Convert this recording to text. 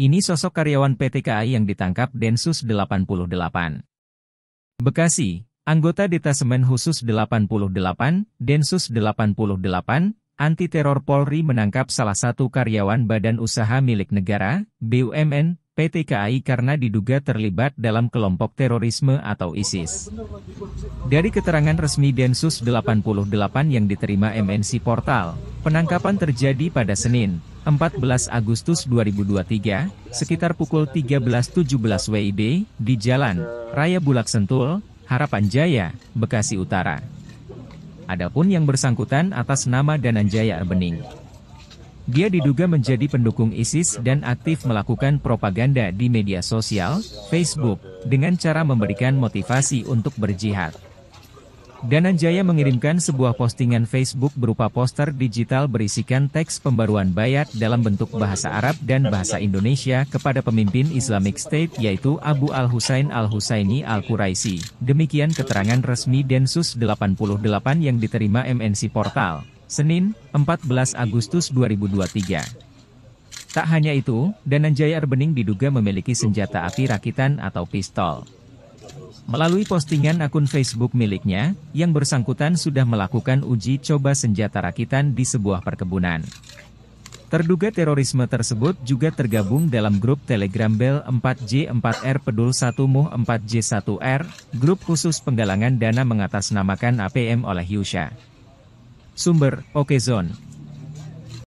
Ini sosok karyawan PT KAI yang ditangkap Densus 88. Bekasi, anggota Detasemen Khusus 88, Densus 88, Anti Teror Polri menangkap salah satu karyawan badan usaha milik negara, BUMN, PT KAI karena diduga terlibat dalam kelompok terorisme atau ISIS. Dari keterangan resmi Densus 88 yang diterima MNC Portal, penangkapan terjadi pada Senin, 14 Agustus 2023, sekitar pukul 13.17 WIB, di Jalan Raya Bulak Sentul, Harapan Jaya, Bekasi Utara. Adapun yang bersangkutan atas nama Dananjaya Erbening. Dia diduga menjadi pendukung ISIS dan aktif melakukan propaganda di media sosial, Facebook, dengan cara memberikan motivasi untuk berjihad. Dananjaya mengirimkan sebuah postingan Facebook berupa poster digital berisikan teks pembaruan bayat dalam bentuk bahasa Arab dan bahasa Indonesia kepada pemimpin Islamic State yaitu Abu Al-Husain Al-Husaini al Quraisy. Demikian keterangan resmi Densus 88 yang diterima MNC Portal, Senin, 14 Agustus 2023. Tak hanya itu, Dananjaya Erbening diduga memiliki senjata api rakitan atau pistol. Melalui postingan akun Facebook miliknya, yang bersangkutan sudah melakukan uji coba senjata rakitan di sebuah perkebunan. Terduga terorisme tersebut juga tergabung dalam grup Telegram Bel 4J4R Pedul 1 Muh 4J1R, grup khusus penggalangan dana mengatasnamakan APM oleh Yusha. Sumber, Okezone.